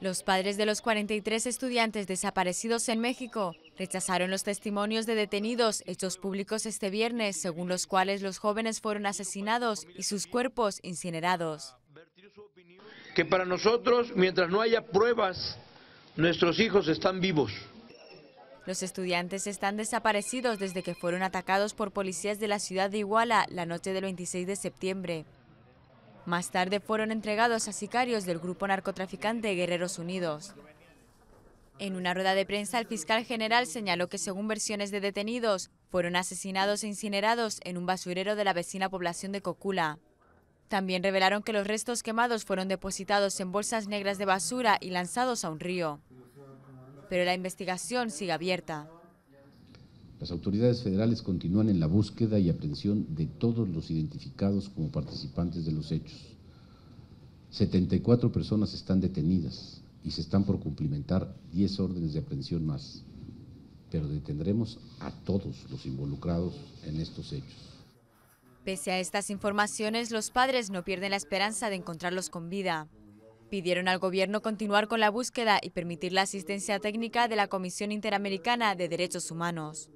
Los padres de los 43 estudiantes desaparecidos en México rechazaron los testimonios de detenidos hechos públicos este viernes, según los cuales los jóvenes fueron asesinados y sus cuerpos incinerados. Que para nosotros, mientras no haya pruebas, nuestros hijos están vivos. Los estudiantes están desaparecidos desde que fueron atacados por policías de la ciudad de Iguala la noche del 26 de septiembre. Más tarde fueron entregados a sicarios del grupo narcotraficante Guerreros Unidos. En una rueda de prensa, el fiscal general señaló que, según versiones de detenidos, fueron asesinados e incinerados en un basurero de la vecina población de Cocula. También revelaron que los restos quemados fueron depositados en bolsas negras de basura y lanzados a un río. Pero la investigación sigue abierta. Las autoridades federales continúan en la búsqueda y aprehensión de todos los identificados como participantes de los hechos. 74 personas están detenidas y se están por cumplimentar 10 órdenes de aprehensión más, pero detendremos a todos los involucrados en estos hechos. Pese a estas informaciones, los padres no pierden la esperanza de encontrarlos con vida. Pidieron al gobierno continuar con la búsqueda y permitir la asistencia técnica de la Comisión Interamericana de Derechos Humanos.